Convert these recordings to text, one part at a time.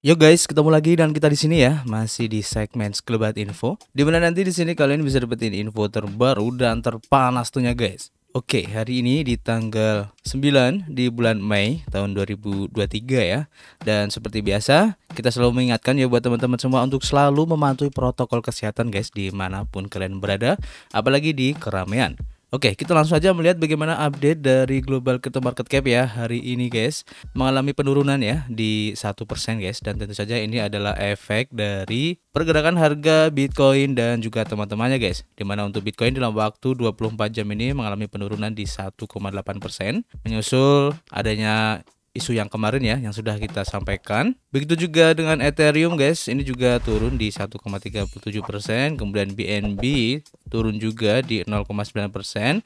Yo guys, ketemu lagi dan kita di sini ya, masih di segmen Sekelebat Info. Dimana nanti di sini kalian bisa dapetin info terbaru dan terpanas tuhnya guys. Oke, hari ini di tanggal 9 di bulan Mei tahun 2023 ya. Dan seperti biasa, kita selalu mengingatkan ya buat teman-teman semua untuk selalu mematuhi protokol kesehatan guys dimanapun kalian berada, apalagi di keramaian. Oke, kita langsung aja melihat bagaimana update dari global crypto market cap ya hari ini guys. Mengalami penurunan ya di 1% guys dan tentu saja ini adalah efek dari pergerakan harga Bitcoin dan juga teman-temannya guys. Dimana untuk Bitcoin dalam waktu 24 jam ini mengalami penurunan di 1,8% menyusul adanya isu yang kemarin ya yang sudah kita sampaikan. Begitu juga dengan Ethereum guys, ini juga turun di 1,37%, kemudian BNB turun juga di 0,9%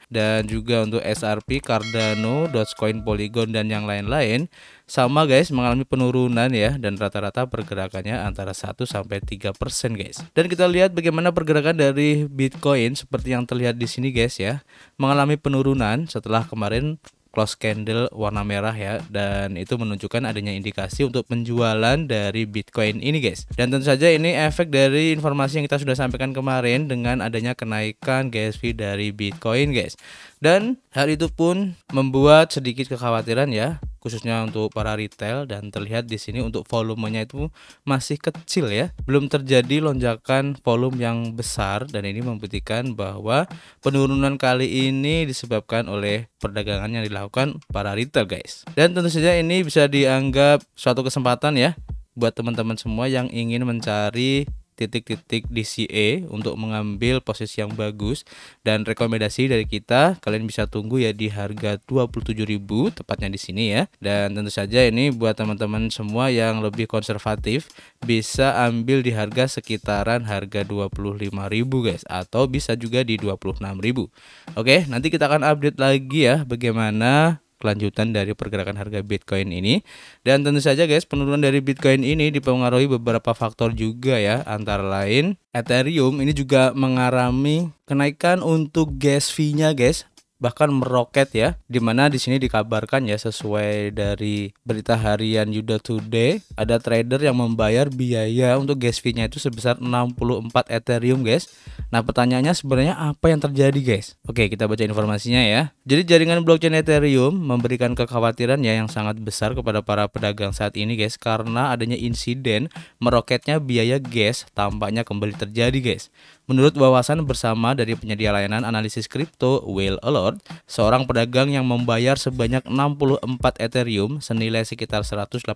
dan juga untuk SRP, Cardano, Dogecoin, Polygon dan yang lain-lain sama guys mengalami penurunan ya dan rata-rata pergerakannya antara 1 sampai 3% guys. Dan kita lihat bagaimana pergerakan dari Bitcoin seperti yang terlihat di sini guys ya. Mengalami penurunan setelah kemarin close candle warna merah ya dan itu menunjukkan adanya indikasi untuk penjualan dari Bitcoin ini guys dan tentu saja ini efek dari informasi yang kita sudah sampaikan kemarin dengan adanya kenaikan gas fee dari Bitcoin guys dan hal itu pun membuat sedikit kekhawatiran ya, khususnya untuk para retail dan terlihat di sini untuk volumenya itu masih kecil ya. Belum terjadi lonjakan volume yang besar dan ini membuktikan bahwa penurunan kali ini disebabkan oleh perdagangan yang dilakukan para retail guys. Dan tentu saja ini bisa dianggap suatu kesempatan ya buat teman-teman semua yang ingin mencari titik-titik DCA untuk mengambil posisi yang bagus dan rekomendasi dari kita kalian bisa tunggu ya di harga 27.000 tepatnya di sini ya dan tentu saja ini buat teman-teman semua yang lebih konservatif bisa ambil di harga sekitaran harga 25.000 guys atau bisa juga di 26.000 Oke nanti kita akan update lagi ya bagaimana kelanjutan dari pergerakan harga Bitcoin ini. Dan tentu saja guys, penurunan dari Bitcoin ini dipengaruhi beberapa faktor juga ya, antara lain Ethereum ini juga mengalami kenaikan untuk gas fee-nya guys bahkan meroket ya dimana di sini dikabarkan ya sesuai dari berita harian Yuda Today ada trader yang membayar biaya untuk gas fee-nya itu sebesar 64 Ethereum guys Nah pertanyaannya sebenarnya apa yang terjadi guys? Oke kita baca informasinya ya. Jadi jaringan blockchain Ethereum memberikan kekhawatiran ya yang sangat besar kepada para pedagang saat ini guys karena adanya insiden meroketnya biaya gas tampaknya kembali terjadi guys. Menurut wawasan bersama dari penyedia layanan analisis kripto Whale Alert, seorang pedagang yang membayar sebanyak 64 Ethereum senilai sekitar 118.600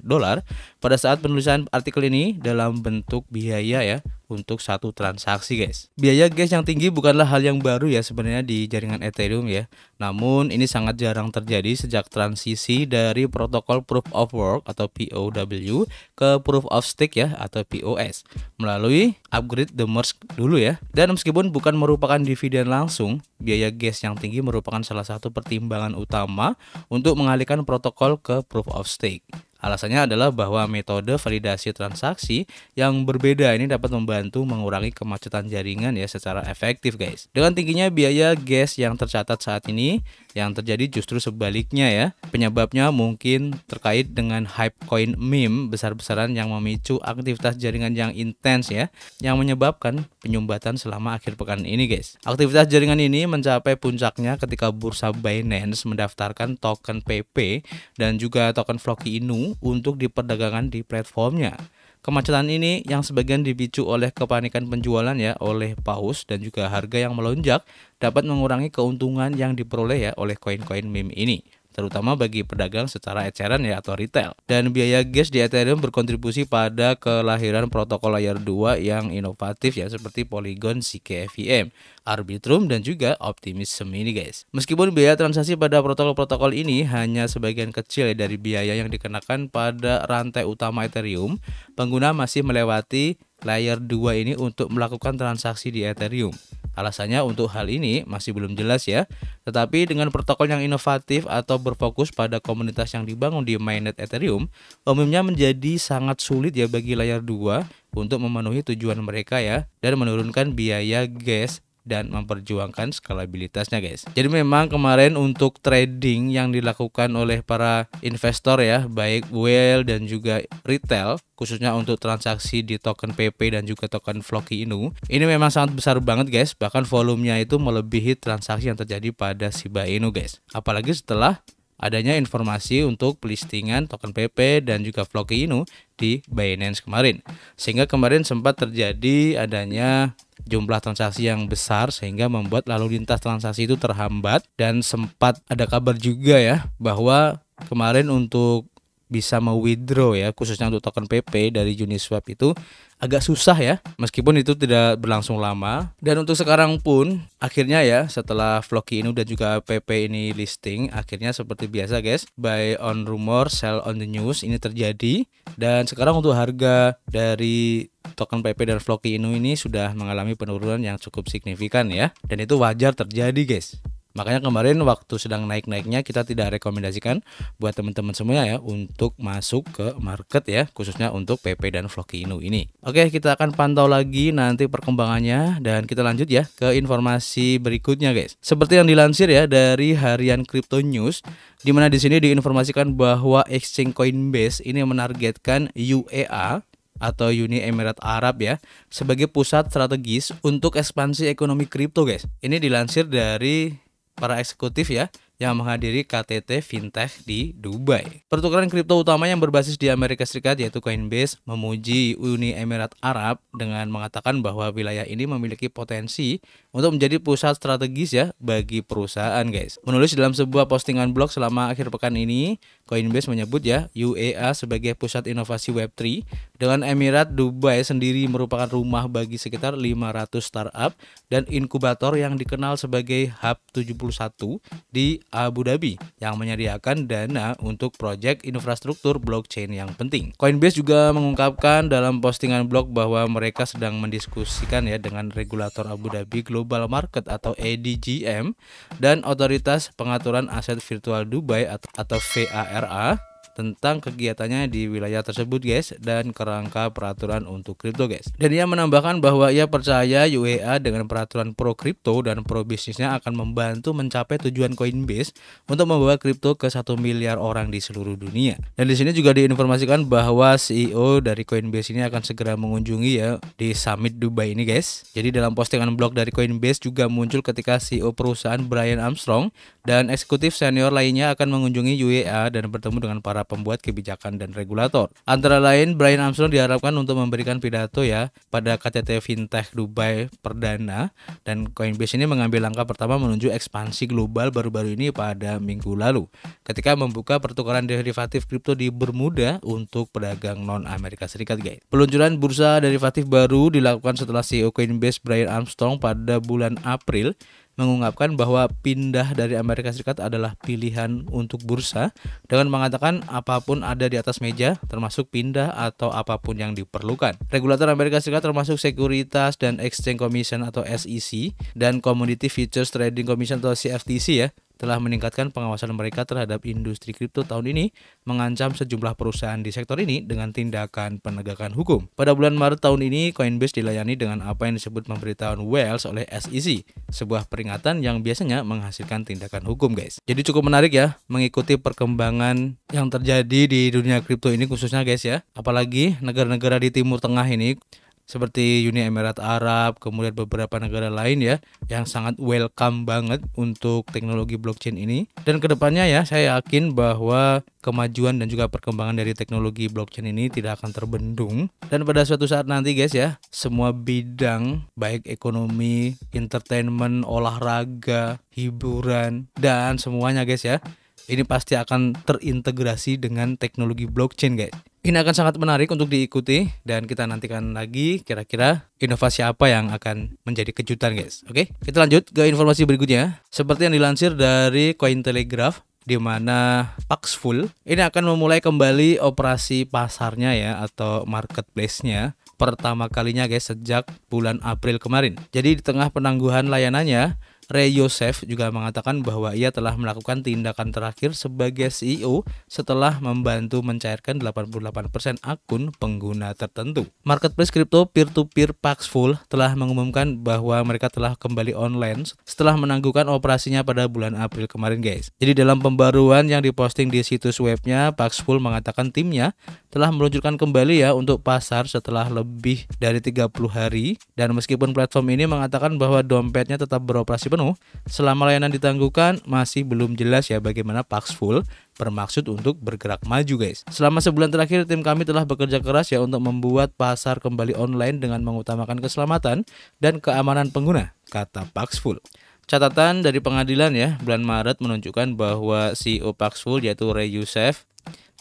dolar pada saat penulisan artikel ini dalam bentuk biaya ya untuk satu transaksi guys. Biaya guys yang tinggi bukanlah hal yang baru ya sebenarnya di jaringan Ethereum ya. Namun ini sangat jarang terjadi sejak transisi dari protokol Proof of Work atau POW ke Proof of Stake ya atau POS melalui upgrade The Merge dulu ya. Dan meskipun bukan merupakan dividen langsung, biaya gas yang tinggi merupakan salah satu pertimbangan utama untuk mengalihkan protokol ke Proof of Stake. Alasannya adalah bahwa metode validasi transaksi yang berbeda ini dapat membantu mengurangi kemacetan jaringan ya secara efektif guys. Dengan tingginya biaya gas yang tercatat saat ini, yang terjadi justru sebaliknya ya. Penyebabnya mungkin terkait dengan hype coin meme besar-besaran yang memicu aktivitas jaringan yang intens ya, yang menyebabkan penyumbatan selama akhir pekan ini guys. Aktivitas jaringan ini mencapai puncaknya ketika bursa Binance mendaftarkan token PP dan juga token Floki Inu untuk diperdagangkan di platformnya. Kemacetan ini yang sebagian dipicu oleh kepanikan penjualan ya oleh paus dan juga harga yang melonjak dapat mengurangi keuntungan yang diperoleh ya oleh koin-koin meme ini terutama bagi pedagang secara eceran ya atau retail. Dan biaya gas di Ethereum berkontribusi pada kelahiran protokol layer 2 yang inovatif ya seperti Polygon CKVM, Arbitrum dan juga Optimism ini guys. Meskipun biaya transaksi pada protokol-protokol ini hanya sebagian kecil ya dari biaya yang dikenakan pada rantai utama Ethereum, pengguna masih melewati layer 2 ini untuk melakukan transaksi di Ethereum. Alasannya untuk hal ini masih belum jelas ya, tetapi dengan protokol yang inovatif atau berfokus pada komunitas yang dibangun di mainnet Ethereum, umumnya menjadi sangat sulit ya bagi layar 2 untuk memenuhi tujuan mereka ya dan menurunkan biaya gas dan memperjuangkan skalabilitasnya guys. Jadi memang kemarin untuk trading yang dilakukan oleh para investor ya, baik whale dan juga retail, khususnya untuk transaksi di token PP dan juga token Floki Inu. Ini memang sangat besar banget guys, bahkan volumenya itu melebihi transaksi yang terjadi pada Shiba Inu guys. Apalagi setelah adanya informasi untuk pelistingan token PP dan juga Floki Inu di Binance kemarin. Sehingga kemarin sempat terjadi adanya jumlah transaksi yang besar sehingga membuat lalu lintas transaksi itu terhambat dan sempat ada kabar juga ya bahwa kemarin untuk bisa mewithdraw ya khususnya untuk token PP dari Uniswap itu agak susah ya meskipun itu tidak berlangsung lama dan untuk sekarang pun akhirnya ya setelah Floki ini dan juga PP ini listing akhirnya seperti biasa guys buy on rumor sell on the news ini terjadi dan sekarang untuk harga dari token PP dan Floki Inu ini sudah mengalami penurunan yang cukup signifikan ya dan itu wajar terjadi guys Makanya kemarin waktu sedang naik-naiknya kita tidak rekomendasikan buat teman-teman semuanya ya untuk masuk ke market ya khususnya untuk PP dan Vlogino ini. Oke, kita akan pantau lagi nanti perkembangannya dan kita lanjut ya ke informasi berikutnya guys. Seperti yang dilansir ya dari harian Crypto News di mana di sini diinformasikan bahwa exchange Coinbase ini menargetkan UEA atau Uni Emirat Arab ya sebagai pusat strategis untuk ekspansi ekonomi kripto guys. Ini dilansir dari para eksekutif ya yang menghadiri KTT Fintech di Dubai. Pertukaran kripto utama yang berbasis di Amerika Serikat yaitu Coinbase memuji Uni Emirat Arab dengan mengatakan bahwa wilayah ini memiliki potensi untuk menjadi pusat strategis ya bagi perusahaan guys. Menulis dalam sebuah postingan blog selama akhir pekan ini, Coinbase menyebut ya UEA sebagai pusat inovasi Web3 dengan Emirat Dubai sendiri merupakan rumah bagi sekitar 500 startup dan inkubator yang dikenal sebagai Hub 71 di Abu Dhabi yang menyediakan dana untuk proyek infrastruktur blockchain yang penting. Coinbase juga mengungkapkan dalam postingan blog bahwa mereka sedang mendiskusikan ya dengan regulator Abu Dhabi Global Market atau ADGM dan otoritas pengaturan aset virtual Dubai atau VARA tentang kegiatannya di wilayah tersebut guys dan kerangka peraturan untuk kripto guys. Dan ia menambahkan bahwa ia percaya UEA dengan peraturan pro kripto dan pro bisnisnya akan membantu mencapai tujuan Coinbase untuk membawa kripto ke satu miliar orang di seluruh dunia. Dan di sini juga diinformasikan bahwa CEO dari Coinbase ini akan segera mengunjungi ya di Summit Dubai ini guys. Jadi dalam postingan blog dari Coinbase juga muncul ketika CEO perusahaan Brian Armstrong dan eksekutif senior lainnya akan mengunjungi UEA dan bertemu dengan para pembuat kebijakan dan regulator. Antara lain, Brian Armstrong diharapkan untuk memberikan pidato ya pada KTT Fintech Dubai perdana dan Coinbase ini mengambil langkah pertama menuju ekspansi global baru-baru ini pada minggu lalu ketika membuka pertukaran derivatif kripto di Bermuda untuk pedagang non Amerika Serikat, guys. Peluncuran bursa derivatif baru dilakukan setelah CEO Coinbase Brian Armstrong pada bulan April mengungkapkan bahwa pindah dari Amerika Serikat adalah pilihan untuk bursa dengan mengatakan apapun ada di atas meja termasuk pindah atau apapun yang diperlukan. Regulator Amerika Serikat termasuk Sekuritas dan Exchange Commission atau SEC dan Commodity Futures Trading Commission atau CFTC ya telah meningkatkan pengawasan mereka terhadap industri kripto tahun ini, mengancam sejumlah perusahaan di sektor ini dengan tindakan penegakan hukum. Pada bulan Maret tahun ini, Coinbase dilayani dengan apa yang disebut pemberitahuan Wells oleh SEC, sebuah peringatan yang biasanya menghasilkan tindakan hukum, guys. Jadi cukup menarik ya mengikuti perkembangan yang terjadi di dunia kripto ini khususnya, guys ya. Apalagi negara-negara di Timur Tengah ini seperti Uni Emirat Arab, kemudian beberapa negara lain ya yang sangat welcome banget untuk teknologi blockchain ini. Dan kedepannya ya saya yakin bahwa kemajuan dan juga perkembangan dari teknologi blockchain ini tidak akan terbendung. Dan pada suatu saat nanti guys ya, semua bidang baik ekonomi, entertainment, olahraga, hiburan, dan semuanya guys ya ini pasti akan terintegrasi dengan teknologi blockchain guys. Ini akan sangat menarik untuk diikuti dan kita nantikan lagi kira-kira inovasi apa yang akan menjadi kejutan guys. Oke, kita lanjut ke informasi berikutnya. Seperti yang dilansir dari Cointelegraph, di mana Paxful ini akan memulai kembali operasi pasarnya ya atau marketplace-nya pertama kalinya guys sejak bulan April kemarin. Jadi di tengah penangguhan layanannya, Ray Yosef juga mengatakan bahwa ia telah melakukan tindakan terakhir sebagai CEO setelah membantu mencairkan 88% akun pengguna tertentu. Marketplace kripto peer-to-peer Paxful telah mengumumkan bahwa mereka telah kembali online setelah menangguhkan operasinya pada bulan April kemarin guys. Jadi dalam pembaruan yang diposting di situs webnya, Paxful mengatakan timnya telah meluncurkan kembali ya untuk pasar setelah lebih dari 30 hari dan meskipun platform ini mengatakan bahwa dompetnya tetap beroperasi penuh selama layanan ditangguhkan masih belum jelas ya bagaimana Paxful bermaksud untuk bergerak maju guys. Selama sebulan terakhir tim kami telah bekerja keras ya untuk membuat pasar kembali online dengan mengutamakan keselamatan dan keamanan pengguna, kata Paxful. Catatan dari pengadilan ya, bulan Maret menunjukkan bahwa CEO Paxful yaitu Ray Youssef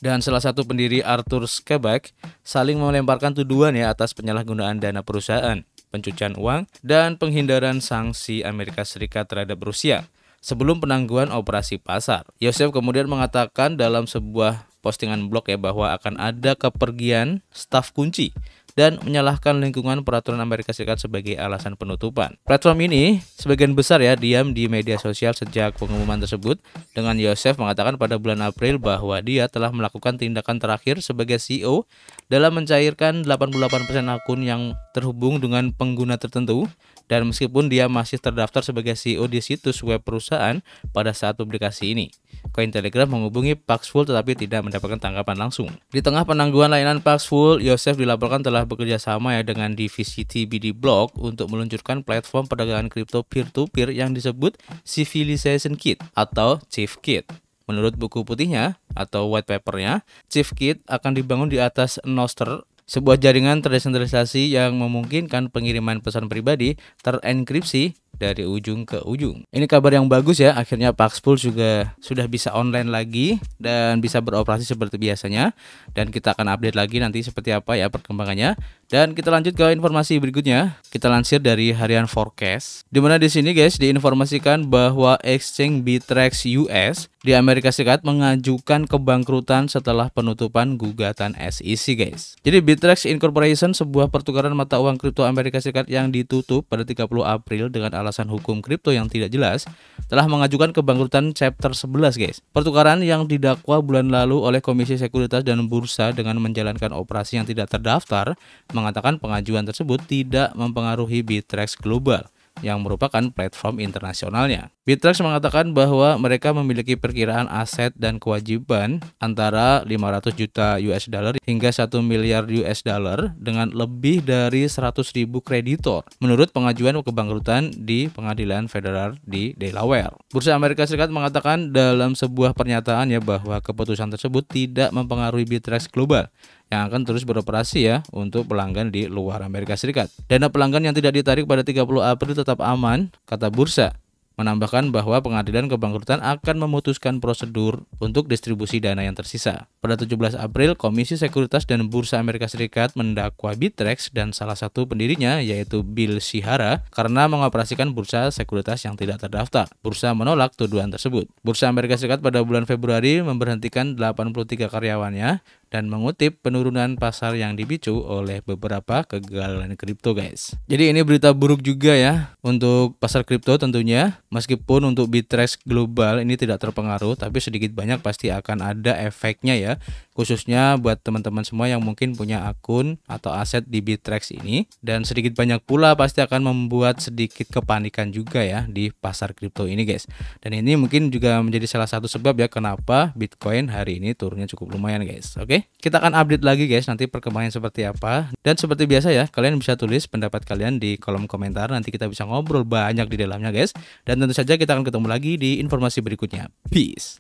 dan salah satu pendiri Arthur Skebak saling melemparkan tuduhan ya atas penyalahgunaan dana perusahaan, pencucian uang, dan penghindaran sanksi Amerika Serikat terhadap Rusia sebelum penangguhan operasi pasar. Yosef kemudian mengatakan dalam sebuah postingan blog ya bahwa akan ada kepergian staf kunci dan menyalahkan lingkungan peraturan Amerika Serikat sebagai alasan penutupan. Platform ini sebagian besar ya diam di media sosial sejak pengumuman tersebut dengan Yosef mengatakan pada bulan April bahwa dia telah melakukan tindakan terakhir sebagai CEO dalam mencairkan 88% akun yang terhubung dengan pengguna tertentu dan meskipun dia masih terdaftar sebagai CEO di situs web perusahaan pada saat publikasi ini. Koin Telegram menghubungi Paxful tetapi tidak mendapatkan tanggapan langsung. Di tengah penangguhan layanan Paxful, Yosef dilaporkan telah bekerja sama ya dengan divisi TBD Block untuk meluncurkan platform perdagangan kripto peer-to-peer yang disebut Civilization Kit atau Chief Kit. Menurut buku putihnya atau white papernya, Chief Kit akan dibangun di atas Noster sebuah jaringan terdesentralisasi yang memungkinkan pengiriman pesan pribadi terenkripsi dari ujung ke ujung. Ini kabar yang bagus ya, akhirnya Paxful juga sudah bisa online lagi dan bisa beroperasi seperti biasanya. Dan kita akan update lagi nanti seperti apa ya perkembangannya. Dan kita lanjut ke informasi berikutnya. Kita lansir dari harian forecast. Dimana di sini guys diinformasikan bahwa exchange Bitrex US di Amerika Serikat mengajukan kebangkrutan setelah penutupan gugatan SEC guys. Jadi Bitrex Incorporation sebuah pertukaran mata uang kripto Amerika Serikat yang ditutup pada 30 April dengan alasan hukum kripto yang tidak jelas, telah mengajukan kebangkrutan chapter 11, guys. Pertukaran yang didakwa bulan lalu oleh Komisi Sekuritas dan Bursa dengan menjalankan operasi yang tidak terdaftar mengatakan pengajuan tersebut tidak mempengaruhi Bitrex Global yang merupakan platform internasionalnya. Bitrex mengatakan bahwa mereka memiliki perkiraan aset dan kewajiban antara 500 juta US dollar hingga 1 miliar US dollar dengan lebih dari 100 ribu kreditor menurut pengajuan kebangkrutan di pengadilan federal di Delaware. Bursa Amerika Serikat mengatakan dalam sebuah pernyataannya bahwa keputusan tersebut tidak mempengaruhi Bitrex Global yang akan terus beroperasi ya untuk pelanggan di luar Amerika Serikat. Dana pelanggan yang tidak ditarik pada 30 April tetap aman, kata bursa menambahkan bahwa pengadilan kebangkrutan akan memutuskan prosedur untuk distribusi dana yang tersisa. Pada 17 April, Komisi Sekuritas dan Bursa Amerika Serikat mendakwa Bitrex dan salah satu pendirinya yaitu Bill Sihara karena mengoperasikan bursa sekuritas yang tidak terdaftar. Bursa menolak tuduhan tersebut. Bursa Amerika Serikat pada bulan Februari memberhentikan 83 karyawannya dan mengutip penurunan pasar yang dipicu oleh beberapa kegagalan kripto guys. Jadi ini berita buruk juga ya untuk pasar kripto tentunya. Meskipun untuk Bitrex global ini tidak terpengaruh tapi sedikit banyak pasti akan ada efeknya ya khususnya buat teman-teman semua yang mungkin punya akun atau aset di Bitrex ini dan sedikit banyak pula pasti akan membuat sedikit kepanikan juga ya di pasar kripto ini guys dan ini mungkin juga menjadi salah satu sebab ya kenapa Bitcoin hari ini turunnya cukup lumayan guys oke kita akan update lagi guys nanti perkembangan seperti apa dan seperti biasa ya kalian bisa tulis pendapat kalian di kolom komentar nanti kita bisa ngobrol banyak di dalamnya guys dan tentu saja kita akan ketemu lagi di informasi berikutnya peace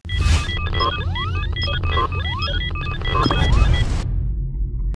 Thank you.